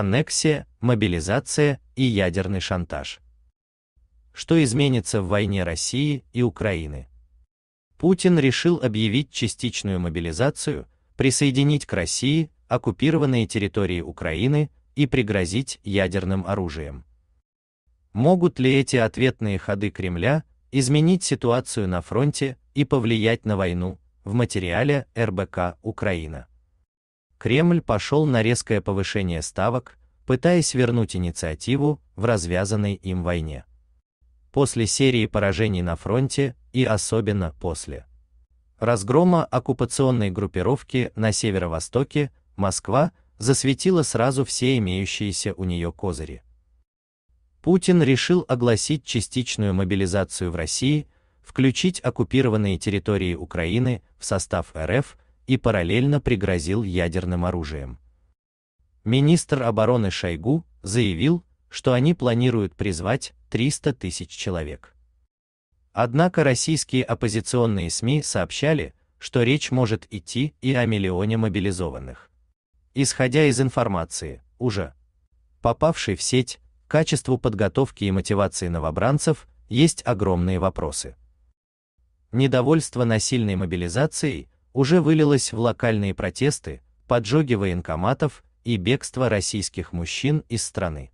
аннексия, мобилизация и ядерный шантаж. Что изменится в войне России и Украины? Путин решил объявить частичную мобилизацию, присоединить к России оккупированные территории Украины и пригрозить ядерным оружием. Могут ли эти ответные ходы Кремля изменить ситуацию на фронте и повлиять на войну в материале РБК Украина? Кремль пошел на резкое повышение ставок, пытаясь вернуть инициативу в развязанной им войне. После серии поражений на фронте и особенно после разгрома оккупационной группировки на северо-востоке Москва засветила сразу все имеющиеся у нее козыри. Путин решил огласить частичную мобилизацию в России, включить оккупированные территории Украины в состав РФ и параллельно пригрозил ядерным оружием. Министр обороны Шойгу заявил, что они планируют призвать 300 тысяч человек. Однако российские оппозиционные СМИ сообщали, что речь может идти и о миллионе мобилизованных. Исходя из информации, уже попавшей в сеть, качеству подготовки и мотивации новобранцев есть огромные вопросы. Недовольство насильной мобилизацией уже вылилось в локальные протесты, поджоги военкоматов и бегство российских мужчин из страны.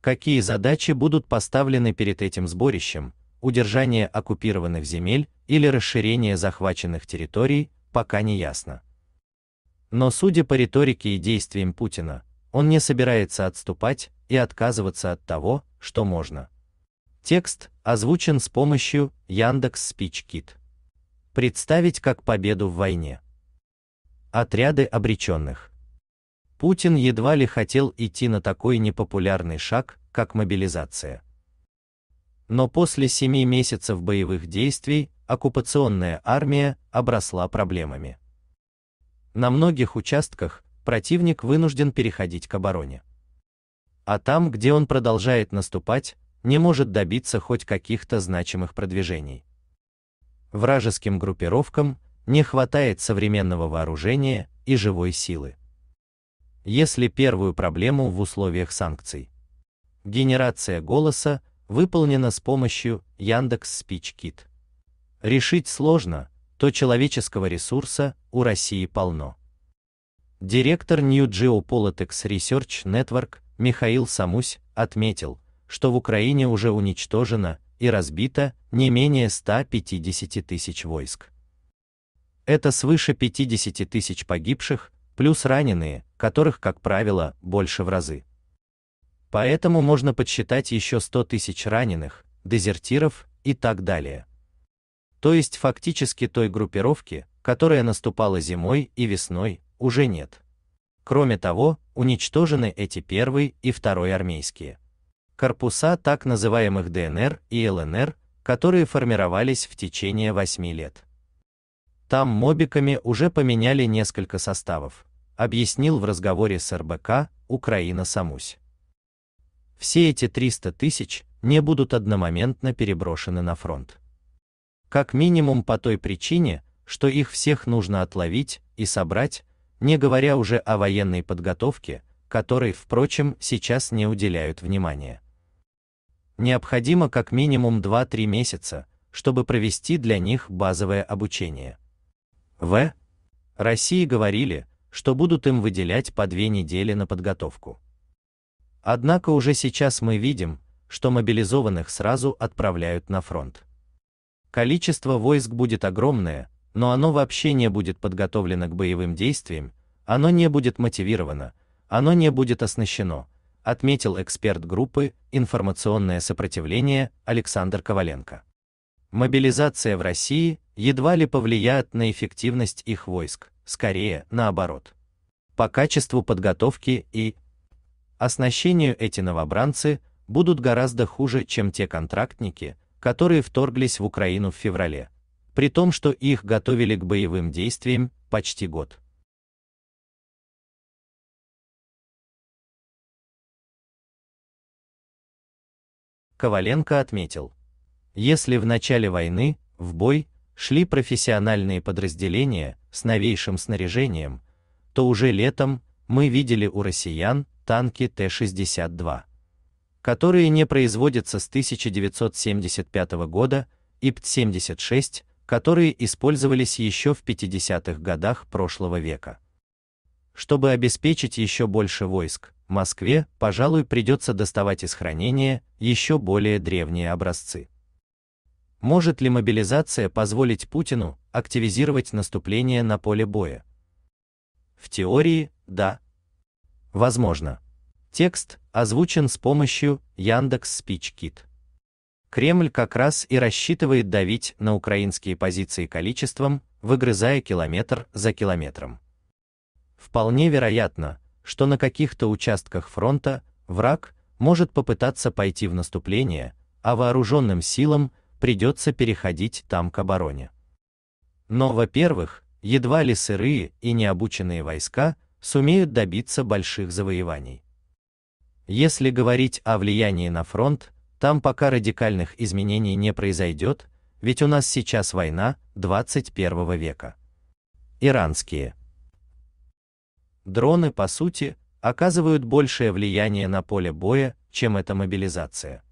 Какие задачи будут поставлены перед этим сборищем? Удержание оккупированных земель или расширение захваченных территорий, пока не ясно. Но судя по риторике и действиям Путина, он не собирается отступать и отказываться от того, что можно. Текст озвучен с помощью Яндекс Спичкит представить как победу в войне. Отряды обреченных. Путин едва ли хотел идти на такой непопулярный шаг, как мобилизация. Но после семи месяцев боевых действий оккупационная армия обросла проблемами. На многих участках противник вынужден переходить к обороне. А там, где он продолжает наступать, не может добиться хоть каких-то значимых продвижений вражеским группировкам не хватает современного вооружения и живой силы. Если первую проблему в условиях санкций. Генерация голоса выполнена с помощью Яндекс Спичкит. Решить сложно, то человеческого ресурса у России полно. Директор New Geopolitics Research Network Михаил Самусь отметил, что в Украине уже уничтожено и разбито не менее 150 тысяч войск. Это свыше 50 тысяч погибших, плюс раненые, которых, как правило, больше в разы. Поэтому можно подсчитать еще 100 тысяч раненых, дезертиров и так далее. То есть фактически той группировки, которая наступала зимой и весной, уже нет. Кроме того, уничтожены эти первые и второй армейские корпуса так называемых ДНР и ЛНР, которые формировались в течение 8 лет. Там мобиками уже поменяли несколько составов, объяснил в разговоре с РБК Украина Самусь. Все эти 300 тысяч не будут одномоментно переброшены на фронт. Как минимум по той причине, что их всех нужно отловить и собрать, не говоря уже о военной подготовке, которой, впрочем, сейчас не уделяют внимания необходимо как минимум 2-3 месяца, чтобы провести для них базовое обучение. В. России говорили, что будут им выделять по две недели на подготовку. Однако уже сейчас мы видим, что мобилизованных сразу отправляют на фронт. Количество войск будет огромное, но оно вообще не будет подготовлено к боевым действиям, оно не будет мотивировано, оно не будет оснащено, отметил эксперт группы «Информационное сопротивление» Александр Коваленко. Мобилизация в России едва ли повлияет на эффективность их войск, скорее наоборот. По качеству подготовки и оснащению эти новобранцы будут гораздо хуже, чем те контрактники, которые вторглись в Украину в феврале, при том, что их готовили к боевым действиям почти год. Коваленко отметил, если в начале войны в бой шли профессиональные подразделения с новейшим снаряжением, то уже летом мы видели у россиян танки Т-62, которые не производятся с 1975 года, и ПТ-76, которые использовались еще в 50-х годах прошлого века. Чтобы обеспечить еще больше войск, Москве, пожалуй, придется доставать из хранения еще более древние образцы. Может ли мобилизация позволить Путину активизировать наступление на поле боя? В теории, да. Возможно. Текст озвучен с помощью Яндекс Спичкит. Кремль как раз и рассчитывает давить на украинские позиции количеством, выгрызая километр за километром. Вполне вероятно, что на каких-то участках фронта враг может попытаться пойти в наступление, а вооруженным силам придется переходить там к обороне. Но, во-первых, едва ли сырые и необученные войска сумеют добиться больших завоеваний. Если говорить о влиянии на фронт, там пока радикальных изменений не произойдет, ведь у нас сейчас война 21 века. Иранские Дроны, по сути, оказывают большее влияние на поле боя, чем эта мобилизация.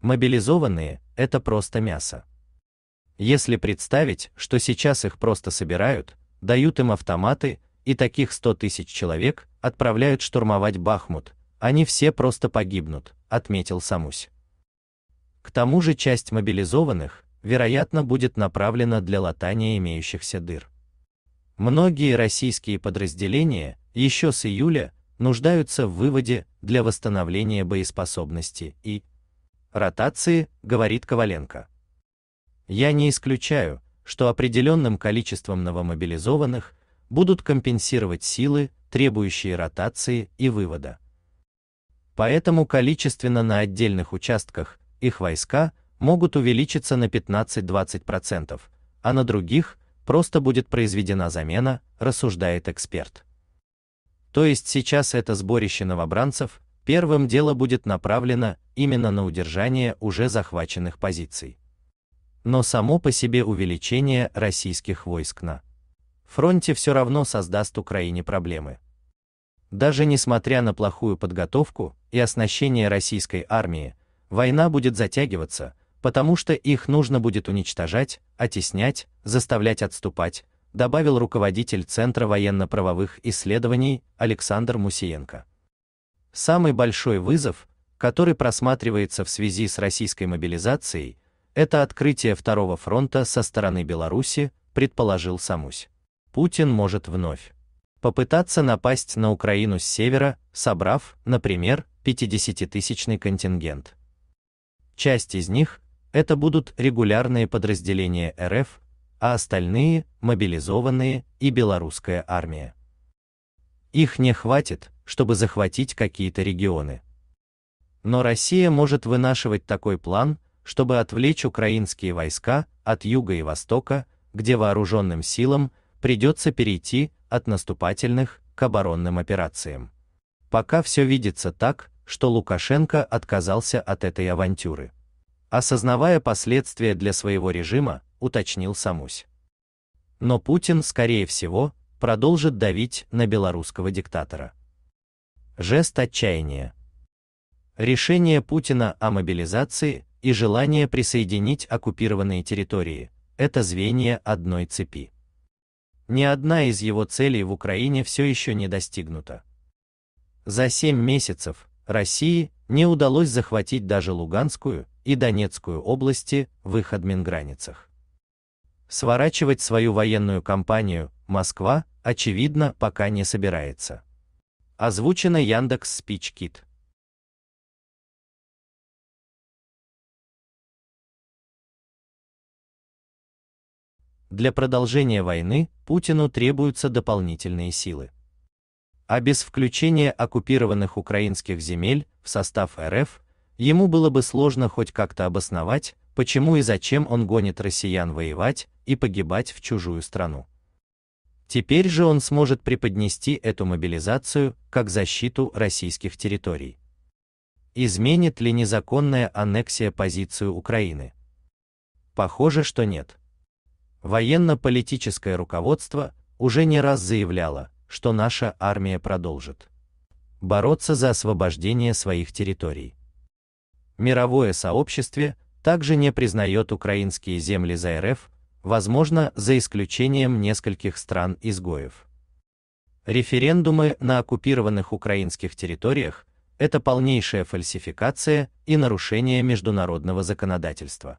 Мобилизованные – это просто мясо. Если представить, что сейчас их просто собирают, дают им автоматы, и таких 100 тысяч человек отправляют штурмовать Бахмут, они все просто погибнут, отметил Самусь. К тому же часть мобилизованных, вероятно, будет направлена для латания имеющихся дыр. Многие российские подразделения еще с июля нуждаются в выводе для восстановления боеспособности и ротации, говорит Коваленко. Я не исключаю, что определенным количеством новомобилизованных будут компенсировать силы, требующие ротации и вывода. Поэтому количественно на отдельных участках их войска могут увеличиться на 15-20%, а на других просто будет произведена замена, рассуждает эксперт. То есть сейчас это сборище новобранцев, первым делом будет направлено именно на удержание уже захваченных позиций. Но само по себе увеличение российских войск на фронте все равно создаст Украине проблемы. Даже несмотря на плохую подготовку и оснащение российской армии, война будет затягиваться, потому что их нужно будет уничтожать, оттеснять, заставлять отступать, добавил руководитель Центра военно-правовых исследований Александр Мусиенко. Самый большой вызов, который просматривается в связи с российской мобилизацией, это открытие второго фронта со стороны Беларуси, предположил Самусь. Путин может вновь попытаться напасть на Украину с севера, собрав, например, 50-тысячный контингент. Часть из них это будут регулярные подразделения РФ, а остальные – мобилизованные и белорусская армия. Их не хватит, чтобы захватить какие-то регионы. Но Россия может вынашивать такой план, чтобы отвлечь украинские войска от юга и востока, где вооруженным силам придется перейти от наступательных к оборонным операциям. Пока все видится так, что Лукашенко отказался от этой авантюры осознавая последствия для своего режима, уточнил Самусь. Но Путин, скорее всего, продолжит давить на белорусского диктатора. Жест отчаяния. Решение Путина о мобилизации и желание присоединить оккупированные территории – это звенья одной цепи. Ни одна из его целей в Украине все еще не достигнута. За семь месяцев России не удалось захватить даже Луганскую и Донецкую области в их админграницах. Сворачивать свою военную кампанию Москва, очевидно, пока не собирается. Озвучено Яндекс Спичкит. Для продолжения войны Путину требуются дополнительные силы. А без включения оккупированных украинских земель в состав РФ ему было бы сложно хоть как-то обосновать, почему и зачем он гонит россиян воевать и погибать в чужую страну. Теперь же он сможет преподнести эту мобилизацию как защиту российских территорий. Изменит ли незаконная аннексия позицию Украины? Похоже, что нет. Военно-политическое руководство уже не раз заявляло, что наша армия продолжит бороться за освобождение своих территорий мировое сообщество также не признает украинские земли за РФ, возможно, за исключением нескольких стран-изгоев. Референдумы на оккупированных украинских территориях – это полнейшая фальсификация и нарушение международного законодательства.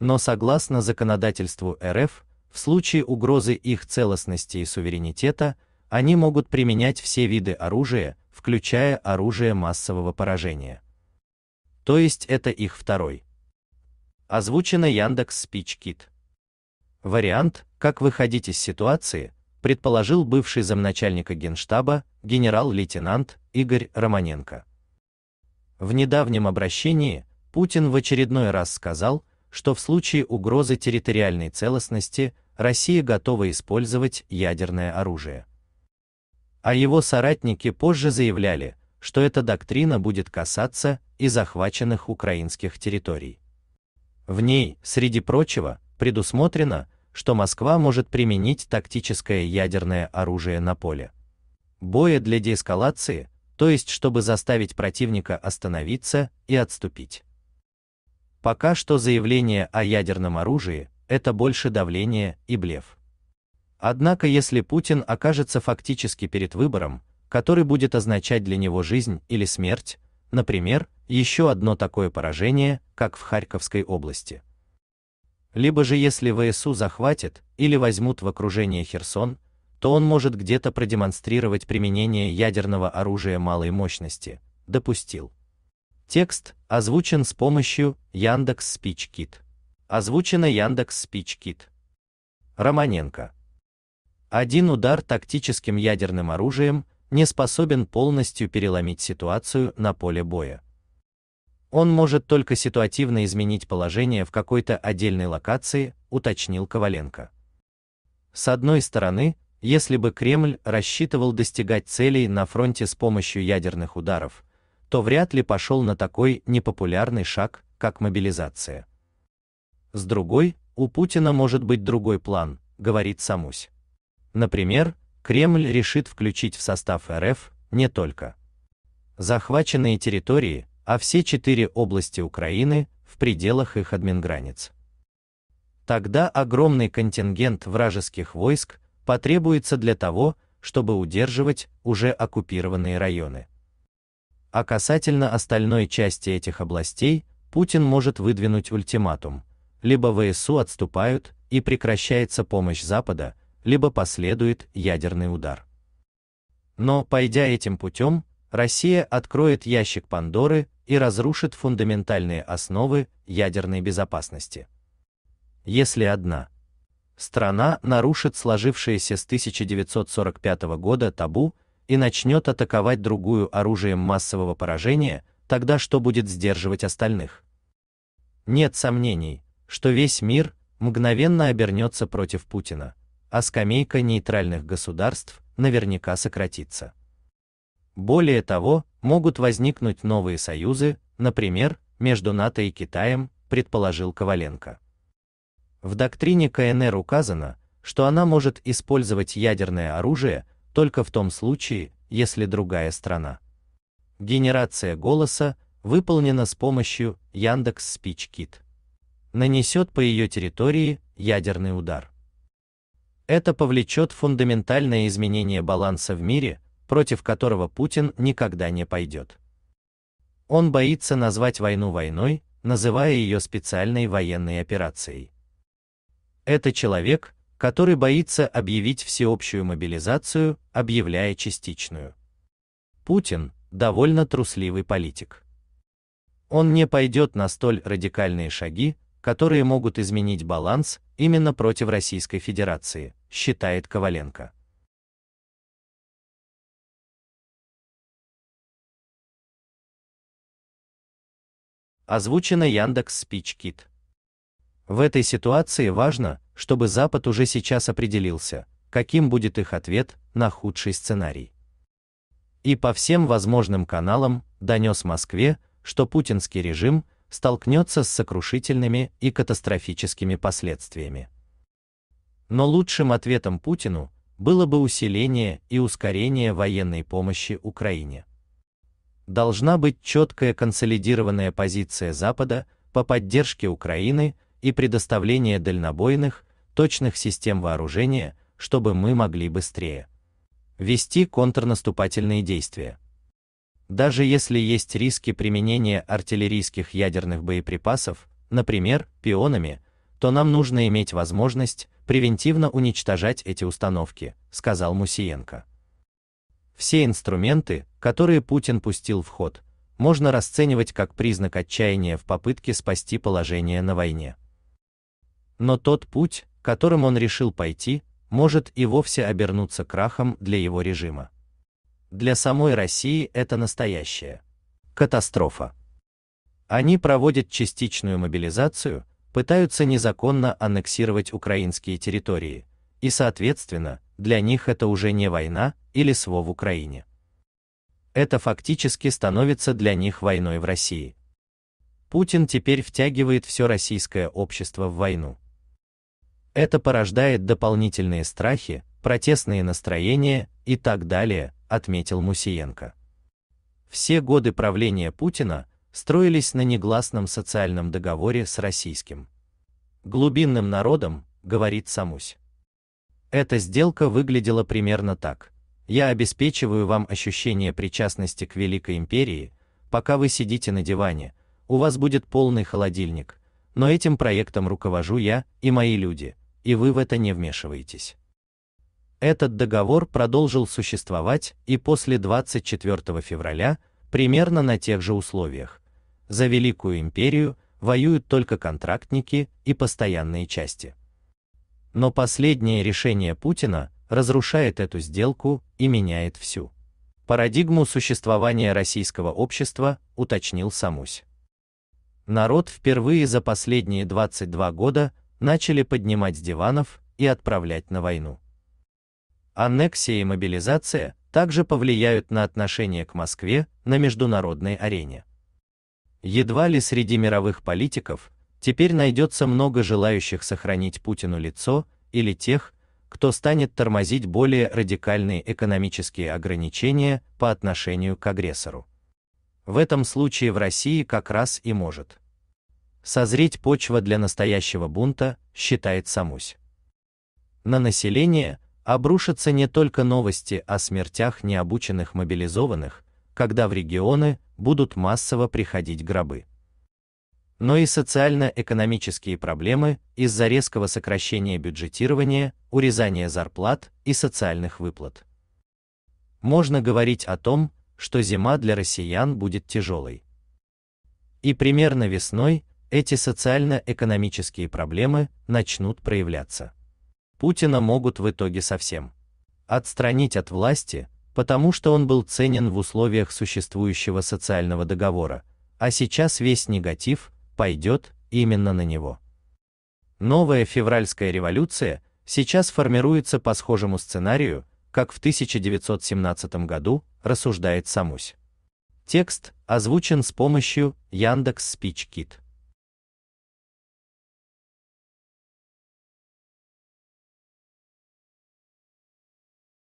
Но согласно законодательству РФ, в случае угрозы их целостности и суверенитета, они могут применять все виды оружия, включая оружие массового поражения. То есть это их второй. Озвучено Яндекс Спичкит. Вариант, как выходить из ситуации, предположил бывший замначальника Генштаба, генерал-лейтенант Игорь Романенко. В недавнем обращении Путин в очередной раз сказал, что в случае угрозы территориальной целостности Россия готова использовать ядерное оружие. А его соратники позже заявляли, что эта доктрина будет касаться и захваченных украинских территорий. В ней, среди прочего, предусмотрено, что Москва может применить тактическое ядерное оружие на поле боя для деэскалации, то есть чтобы заставить противника остановиться и отступить. Пока что заявление о ядерном оружии это больше давление и блеф. Однако, если Путин окажется фактически перед выбором, который будет означать для него жизнь или смерть, например, еще одно такое поражение, как в Харьковской области. Либо же если ВСУ захватит или возьмут в окружение Херсон, то он может где-то продемонстрировать применение ядерного оружия малой мощности, допустил. Текст озвучен с помощью Яндекс Спичкит. Озвучено Яндекс Спичкит. Романенко. Один удар тактическим ядерным оружием не способен полностью переломить ситуацию на поле боя. Он может только ситуативно изменить положение в какой-то отдельной локации, уточнил Коваленко. С одной стороны, если бы Кремль рассчитывал достигать целей на фронте с помощью ядерных ударов, то вряд ли пошел на такой непопулярный шаг, как мобилизация. С другой, у Путина может быть другой план, говорит Самусь. Например, Кремль решит включить в состав РФ не только захваченные территории, а все четыре области Украины в пределах их админграниц. Тогда огромный контингент вражеских войск потребуется для того, чтобы удерживать уже оккупированные районы. А касательно остальной части этих областей, Путин может выдвинуть ультиматум: либо ВСУ отступают и прекращается помощь Запада, либо последует ядерный удар. Но, пойдя этим путем, Россия откроет ящик Пандоры и разрушит фундаментальные основы ядерной безопасности. Если одна страна нарушит сложившееся с 1945 года табу и начнет атаковать другую оружием массового поражения, тогда что будет сдерживать остальных? Нет сомнений, что весь мир мгновенно обернется против Путина а скамейка нейтральных государств наверняка сократится. Более того, могут возникнуть новые союзы, например, между НАТО и Китаем, предположил Коваленко. В доктрине КНР указано, что она может использовать ядерное оружие только в том случае, если другая страна. Генерация голоса выполнена с помощью Яндекс Спичкит. Нанесет по ее территории ядерный удар. Это повлечет фундаментальное изменение баланса в мире, против которого Путин никогда не пойдет. Он боится назвать войну войной, называя ее специальной военной операцией. Это человек, который боится объявить всеобщую мобилизацию, объявляя частичную. Путин довольно трусливый политик. Он не пойдет на столь радикальные шаги, которые могут изменить баланс именно против Российской Федерации, считает Коваленко. Озвучено Яндекс Спичкит. В этой ситуации важно, чтобы Запад уже сейчас определился, каким будет их ответ на худший сценарий. И по всем возможным каналам донес Москве, что путинский режим – столкнется с сокрушительными и катастрофическими последствиями. Но лучшим ответом Путину было бы усиление и ускорение военной помощи Украине. Должна быть четкая консолидированная позиция Запада по поддержке Украины и предоставление дальнобойных, точных систем вооружения, чтобы мы могли быстрее вести контрнаступательные действия. Даже если есть риски применения артиллерийских ядерных боеприпасов, например, пионами, то нам нужно иметь возможность превентивно уничтожать эти установки, сказал Мусиенко. Все инструменты, которые Путин пустил в ход, можно расценивать как признак отчаяния в попытке спасти положение на войне. Но тот путь, которым он решил пойти, может и вовсе обернуться крахом для его режима. Для самой России это настоящая катастрофа. Они проводят частичную мобилизацию, пытаются незаконно аннексировать украинские территории, и, соответственно, для них это уже не война или СВО в Украине. Это фактически становится для них войной в России. Путин теперь втягивает все российское общество в войну. Это порождает дополнительные страхи, протестные настроения и так далее, отметил Мусиенко. Все годы правления Путина строились на негласном социальном договоре с российским глубинным народом, говорит Самусь. Эта сделка выглядела примерно так. Я обеспечиваю вам ощущение причастности к Великой Империи, пока вы сидите на диване, у вас будет полный холодильник, но этим проектом руковожу я и мои люди, и вы в это не вмешиваетесь этот договор продолжил существовать и после 24 февраля, примерно на тех же условиях. За великую империю воюют только контрактники и постоянные части. Но последнее решение Путина разрушает эту сделку и меняет всю парадигму существования российского общества, уточнил Самусь. Народ впервые за последние 22 года начали поднимать с диванов и отправлять на войну. Аннексия и мобилизация также повлияют на отношение к Москве на международной арене. Едва ли среди мировых политиков теперь найдется много желающих сохранить Путину лицо или тех, кто станет тормозить более радикальные экономические ограничения по отношению к агрессору. В этом случае в России как раз и может созреть почва для настоящего бунта, считает Самусь. На население обрушатся не только новости о смертях необученных мобилизованных, когда в регионы будут массово приходить гробы. Но и социально-экономические проблемы из-за резкого сокращения бюджетирования, урезания зарплат и социальных выплат. Можно говорить о том, что зима для россиян будет тяжелой. И примерно весной эти социально-экономические проблемы начнут проявляться. Путина могут в итоге совсем отстранить от власти, потому что он был ценен в условиях существующего социального договора, а сейчас весь негатив пойдет именно на него. Новая февральская революция сейчас формируется по схожему сценарию, как в 1917 году, рассуждает Самусь. Текст озвучен с помощью Яндекс Спичкит.